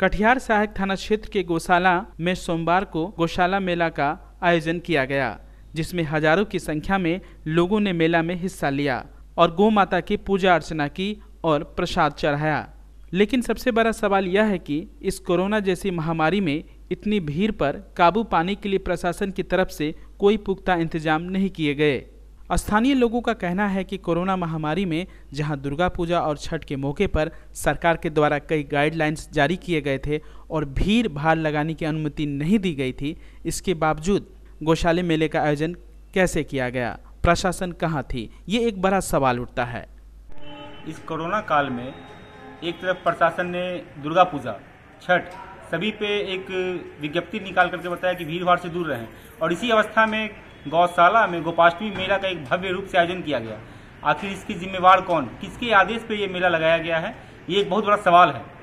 कटिहार सहायक थाना क्षेत्र के गौशाला में सोमवार को गौशाला मेला का आयोजन किया गया जिसमें हजारों की संख्या में लोगों ने मेला में हिस्सा लिया और गौ माता की पूजा अर्चना की और प्रसाद चढ़ाया लेकिन सबसे बड़ा सवाल यह है कि इस कोरोना जैसी महामारी में इतनी भीड़ पर काबू पाने के लिए प्रशासन की तरफ से कोई पुख्ता इंतजाम नहीं किए गए स्थानीय लोगों का कहना है कि कोरोना महामारी में जहां दुर्गा पूजा और छठ के मौके पर सरकार के द्वारा कई गाइडलाइंस जारी किए गए थे और भीड़ भाड़ लगाने की अनुमति नहीं दी गई थी इसके बावजूद गौशाले मेले का आयोजन कैसे किया गया प्रशासन कहाँ थी ये एक बड़ा सवाल उठता है इस कोरोना काल में एक तरफ प्रशासन ने दुर्गा पूजा छठ सभी पे एक विज्ञप्ति निकाल करके बताया कि भीड़ भाड़ से दूर रहें और इसी अवस्था में गौशाला में गोपाष्टमी मेला का एक भव्य रूप से आयोजन किया गया आखिर इसकी जिम्मेवार कौन किसके आदेश पर यह मेला लगाया गया है ये एक बहुत बड़ा सवाल है